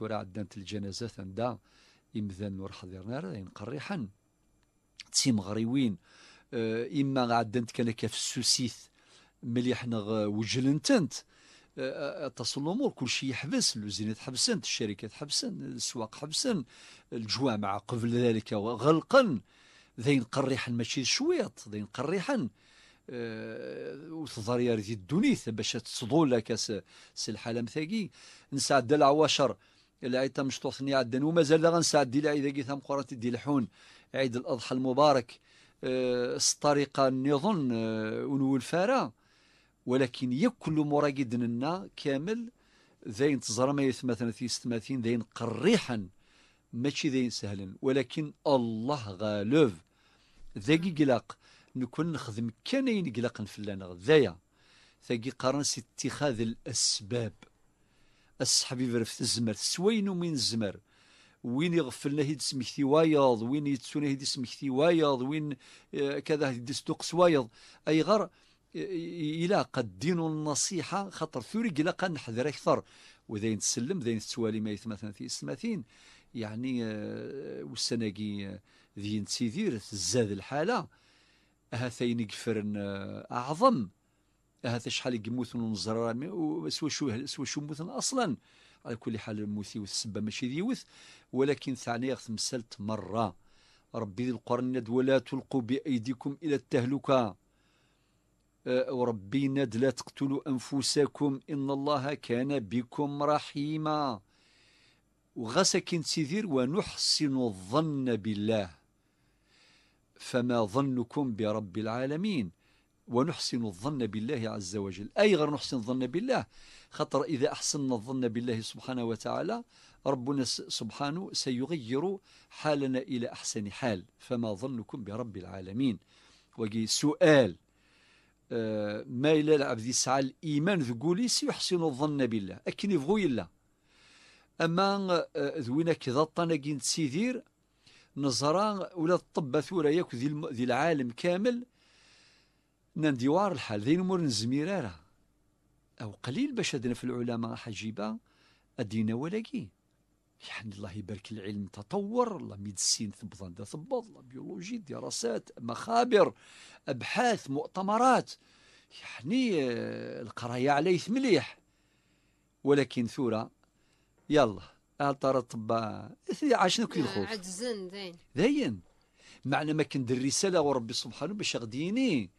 تورا عدانت الجنازة ثندا إمذان نور حضرنا راه ينقريحن تسيم غريوين اه إما عدانت كان كاف السوسيث مليح نغ وجلنتنت آه، تصل الامور كل شيء يحبس اللوزينات حبسنت الشركات حبسن السواق حبسن الجوامع قبل ذلك غلقا ذين قريحا ماشي شويط ذين قريحا أه وتظهر يا ريت الدنيث باش تصدول لك سلحه لمثاقي نسعد العواشر الا عيد مشطوطني عدن ومازال غنسعد ديال عيد كي قرات ديال الحون عيد الاضحى المبارك الطريقه آه، نظن آه، ونو الفاره ولكن يكل مراقد لنا كامل ذين ما يثمثن في ستماثين ذين قريحا ماشي ذين سهلا ولكن الله غالوف ذاكي قلاق نكون نخدم كانين ينقلق نفلان غذايا ثاقي قرن اتخاذ الأسباب الصحبي حبيب الزمر سوين من الزمر وين يغفلنا هيد سمكتي وايض وين يتسونا هيد سمكتي وايض وين آه، كذا هيد سدوقس سوايض أي غر آه، إلا قد دين النصيحة خطر ثوري إلا قد نحذر أكثر وذين تسلم ذين تسوالي ما يثمثن في إسماثين يعني آه، والسناقي ذين تسيدير زاد الحالة هاتين يقفرن أعظم هذا شحال من الزرار سوا شو سوا شو موتن اصلا على كل حال الموثي والسبه ماشي ديوث ولكن ثاني مثلت مره ربي ذي القرن ند ولا تلقوا بايديكم الى التهلكه أه، وربي ند لا تقتلوا انفسكم ان الله كان بكم رحيما وغسكن سيدير ونحسن الظن بالله فما ظنكم برب العالمين ونحسن الظن بالله عز وجل أي غير نحسن الظن بالله خطر إذا أحسن الظن بالله سبحانه وتعالى ربنا سبحانه سيغير حالنا إلى أحسن حال فما ظنكم برب العالمين وجي سؤال آه، ما إلى العبد يسعى الإيمان ذقوليس سيحسن الظن بالله أكني يبغو الله أما آه، ذوينا كذا طنقين تسيدير نظران ولا الطب ثورة ياك ذي العالم كامل نديوار الحال ذين مور نزميرارة أو قليل باش أدنا في العلماء حجيبة أدينا ولاقي يعني الله يبارك العلم تطور الله ميدسين ثبضان دا ثبض الله بيولوجي دراسات مخابر أبحاث مؤتمرات يعني آه، القراية عليه مليح ولكن ثورة يلا ترى الطباع آه، عاشنا كل الخوف عجزن ذين ذين معنى ما كندير رسالة وربي سبحانه باش غديني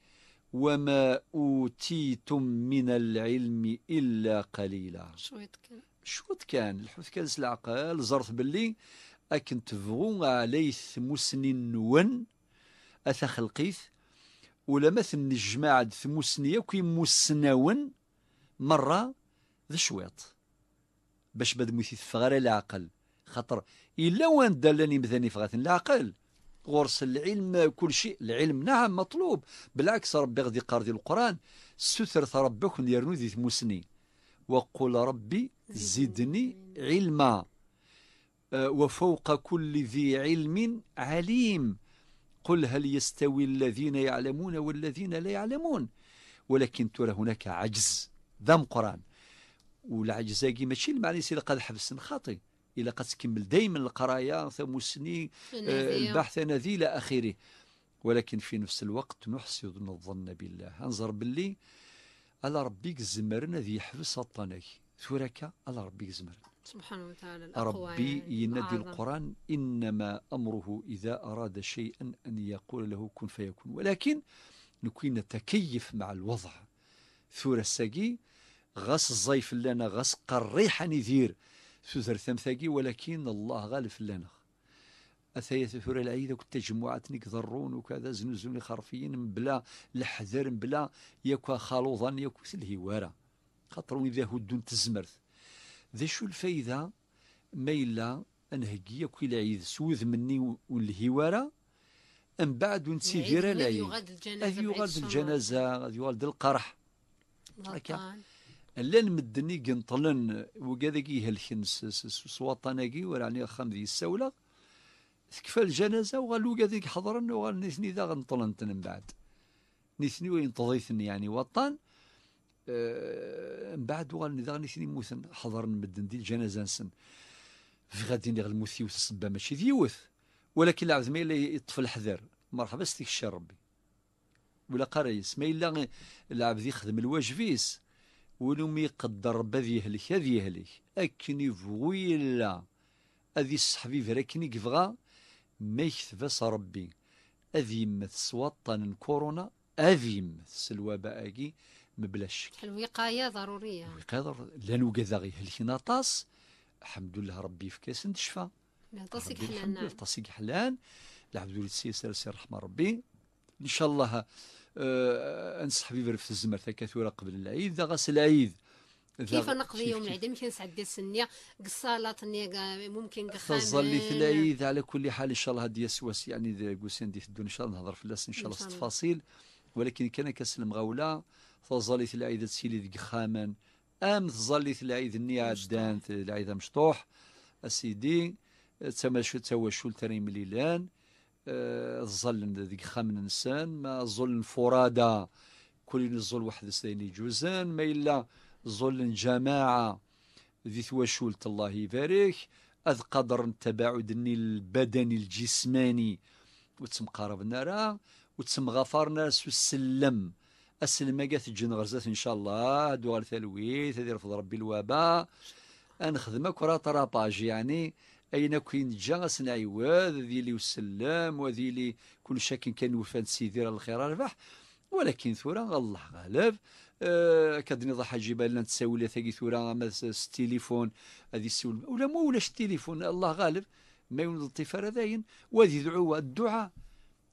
وما أوتيتم من العلم إلا قليلا شويت كان شويت كان الحوت كان العقل زرت باللي أكن تفغو عليث مسنين نون أثخلقيث ولا مثل الجماعة عاد ثموسنية كي مسنون مرة ذا شويت باش بدمو مثيث فغار العقل خطر إلا وان دلني مثاني فغاثن العقل غرس العلم كل شيء العلم نعم مطلوب بالعكس ربي غادي يقرضي القرآن ستر ربك يرنو ذي مسني وقل ربي زدني علما آه، وفوق كل ذي علم عليم قل هل يستوي الذين يعلمون والذين لا يعلمون ولكن ترى هناك عجز ذم قرآن والعجز ماشي المعنى سي لقد حبس خاطئ الا قد تكمل دائما القرايه مسني آه، البحث نذي الى اخره ولكن في نفس الوقت نحسن الظن بالله انظر باللي على ربيك الزمرن ذي يحبس الطنك ثورك على ربيك الزمرن سبحانه وتعالى ربي يعني ينادي القرآن إنما أمره إذا أراد شيئا أن يقول له كن فيكون ولكن نكون نتكيف مع الوضع ثور الساقي غص الزيف لنا غص قريحة نذير سوزر ثمثاقي ولكن الله غالف لنا أثايا ثفور العيد والتجمعات تجمعات وكذا زنوزوني خرفيين بلا لحذر بلا يكوا خالوضا يكوا الهوارة خاطر إذا هدون تزمرت ذا شو الفايدة ما إلا نهقي يكوا العيد سوذ مني والهوارة من بعد غير العيد هذه يغاد الجنازة هذه يغاد القرح لان مدني قنطلن وكذاك يهلكن سواطناكي وراني خام ذي السولة تكفى الجنازة وغالو كذاك حضرن وغال نثني ذا غنطلن يعني آه، من بعد نثني تضيثني يعني وطن من بعد وغال ذا نثني موثن حضرن مدن دي الجنازة نسن في غادي نغل موثي وتصبى ماشي ذيوث ولكن العبد ما إلا يطفل حذر مرحبا ستيك الشر ربي ولا قريس ما إلا ذي يخدم الواجبيس ولومي يقدر باد يهلك هذا يهلك أكني فويلا لا أذي السحبيب راكن كفغا ما يكتبس ربي أذي يمث سواطن كورونا أذي يمث الوباء أجي مبلاش الوقاية ضرورية الوقاية ضرورية لأنه كذا غير هلكنا طاس الحمد لله ربي في كاس نتشفى طاسك حلان طاسك حلان العبد لله سيسر سير رحمة ربي إن شاء الله آه، انصح بيبر في الزمر تكاثورا قبل العيد ذا غاس العيد كيف نقضي يوم العيد يمكن سعدي السنية قصالات ممكن قخان تظلي في العيد على كل حال إن شاء الله هدي سواس يعني قوسين دي في الدون إن شاء الله نهضر في اللاس إن شاء الله في التفاصيل ولكن كان كسلم غولة تظلي في العيد تسيلي ذي خامان أم تظلي في العيد النية عدان العيد مشطوح أسيدي تماشو تواشو التريم ليلان آه، الظل ذيك خامن انسان ما ظل فرادى كل ظل واحد سيني جوزان ما إلا ظل جماعة ذي ثواشولت الله يبارك أذ قدر التباعد البدني الجسماني وتم قربنا راه وتم غفرنا سو السلم ما قاث الجن غرزات إن شاء الله دوار ثلويث هذه رفض ربي الوباء أنخدمك ورا طراباج يعني أين كاين جاس أسنا عواد ذي لي وسلام وذي لي كل شك كان وفان سيدي راه الخير ربح ولكن ثورا الله غالب أه كدني ضحى جيبها لنا تساولي ثقي ثورا التليفون هذه السول ولا ما ولاش التليفون الله غالب ما يوند الطفل داين وذي دعوة الدعاء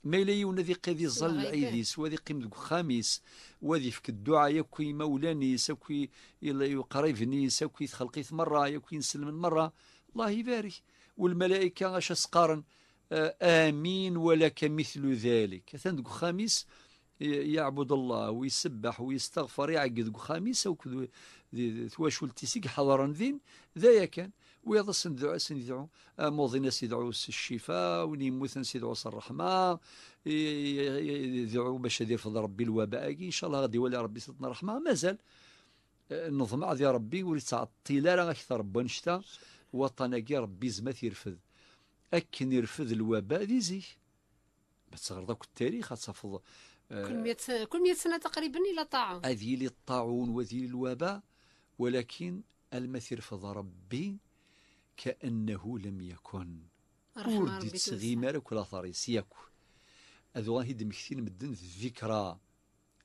ما يلاي وذي قيدي ظل ايديس وذي قيم ذوك خميس وذي فك الدعاء يكوي مولاني سكوي يقريفني سكوي خلقيت مره يكوي نسلم مره الله يبارك والملائكة غاش سقارن آه، آمين ولك مثل ذلك ثان خامس يعبد الله ويسبح ويستغفر يعقد خامس وكذو ثواش التسيق حضرا ذين ذايا كان ويضا سندعو سندعو موضينا سيدعو الشفاء ونيموث سيدعو الرحمة يدعو باش فضل ربي الوباء ان شاء الله غادي يولي ربي سيدنا الرحمة مازال آه، نظم عذي ربي ولي تعطي لا اكثر بنشتا وطنك يا ربي زمات يرفد أكن يرفد الوباء ذي زيه ما تغرد ذاك التاريخ تصفض آه كل 100 كل 100 سنه تقريبا الى طاعون هذه الطاعون وذي الوباء ولكن المثير فض ربي كانه لم يكن ورد تسغي مالك ولا طريس ياك هذو غاهي دمكتين مدن الذكرى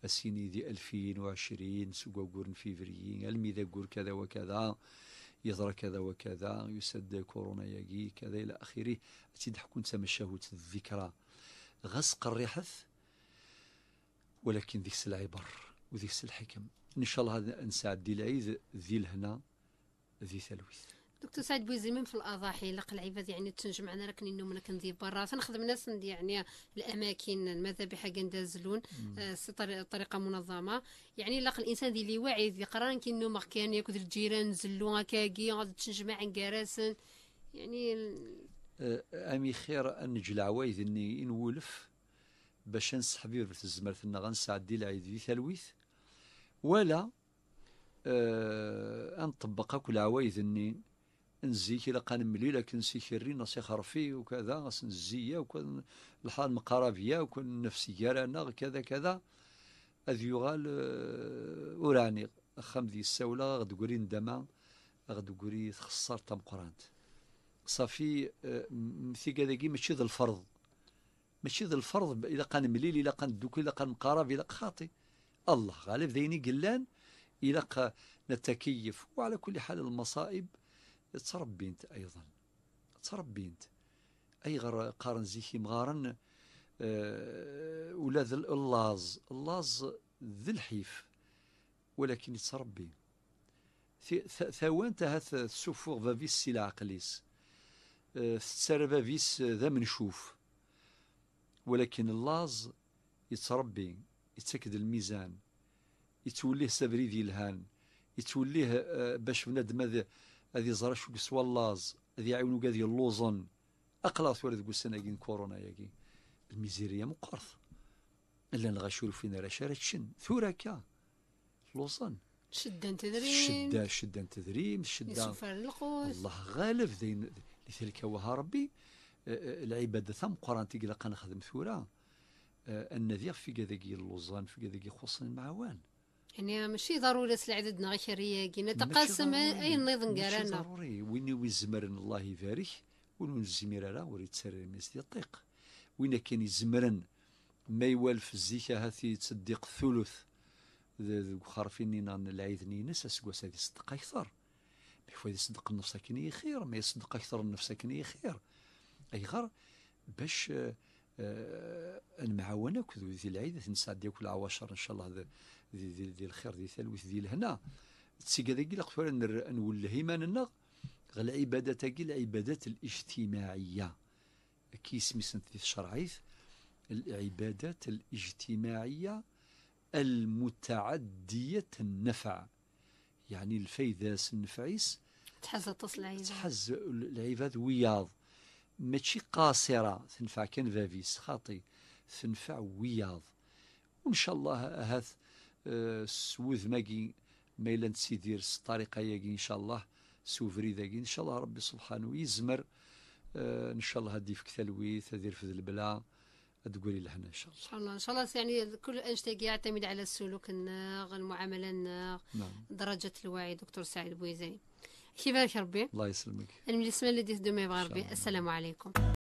السيني دي 2020 سوغوغور فيفريين الميدا كذا وكذا يظهر كذا وكذا يسد كورونا يجي كذا الى اخره تيضحكوا انت مشاهد الذكرى غسق الرحث ولكن ذيك العبر وذيك الحكم ان شاء الله نساعد العيد ذي الهنا ذي ثلوث دكتور سعد من في الاضاحي لق العباد يعني تنجم معنا راه كنينو منا كندير برا تنخدم ناس يعني الاماكن المذابح كندازلون آه طريقه منظمه يعني لق الانسان ديال اللي واعي ذي قران كينو ما كان ياكل الجيران نزلو هكاكي غادي تنجمع عن كراسن يعني آه امي خير نجل عوايد اني نولف باش نسحبي في الزمرت غنسعدي العيد في ثلويث ولا آه نطبق كل عوايد اني نزيك الى قان مليلة كنسي كري نصي خرفي وكذا نص نزية وكن الحال مقرافيا وكن نفسية رانا كذا كذا أذ يغال آه، أوراني خام ذي السولة غد قري ندما غد قري تخسر تم قرانت صافي كذا آه، كي ماشي ذا الفرض ماشي ذا الفرض الى قان مليل الى قان دوك الى قان مقراف إلا خاطي الله غالب ذيني قلان الى نتكيف وعلى كل حال المصائب تربينت أيضا تربينت أي غر قارن زيكي مغارن أه ولا اللاز اللاز ذي الحيف ولكن تربي ثوان تهت السفوغ بافيس سي العقليس أه تسار بافيس ذا منشوف ولكن اللاز يتربي يتاكد الميزان يتوليه ذي الهان يتوليه آه، باش بنادم أذي زرش اللاز هذه عيونو قاذي اللوزن أقلا ثورة ذو السنة كورونا ياكي الميزيرية مقرث إلا نغشور فينا لا شن ثورة كا لوزن شدة تدريم شدة شدة تدريم شدة الله غالب ذين لذلك وها ربي العبادة ثم قران تقلق خدم ثورا النذير في كذا اللوزان في كذا خصن المعوان يعني ماشي ضروري العدد غير كرياكي نتقاسم اي نيض ماشي ضروري وين يزمر الله يبارك وين الزميره راه وري تسرر ميس الطيق وين كان يزمرن ما يوالف الزيكا هاثي تصديق الثلث فيني نان العيد نينس اسكواس هذي صدق اكثر ما يصدق النفس كني خير ما يصدق اكثر النفس كني خير اي غير باش آه، المعاونه كذو ذي العيد نسعد ديك العواشر ان شاء الله ذي, ذي, ذي الخير ذي ثلوث ذي الهنا تسيك هذاك لقفر نوله ايماننا غل عبادة تاكي العبادات الاجتماعية كي سميسن في الشرعيث العبادات الاجتماعية المتعدية النفع يعني الفيذاس النفعيس تحز تصل العباد تحز العباد وياض ماشي قاصرة تنفع كان فافيس خاطي تنفع وياض وإن شاء الله هاث أه سوذ ماكي ما تسيدير الطريقة ياكي إن شاء الله سوفري ذاكي إن شاء الله ربي سبحانه يزمر آه، إن شاء الله هدي في كثلويث هادي في البلا تقولي لهنا ان شاء الله ان شاء الله ان شاء الله يعني كل انشتاق يعتمد على السلوك الناغ المعامله الناغ نعم. درجه الوعي دكتور سعيد بويزاني كيفاش ربي الله يسلمك المجسمة الذي تدوم يبغى ربي السلام عليكم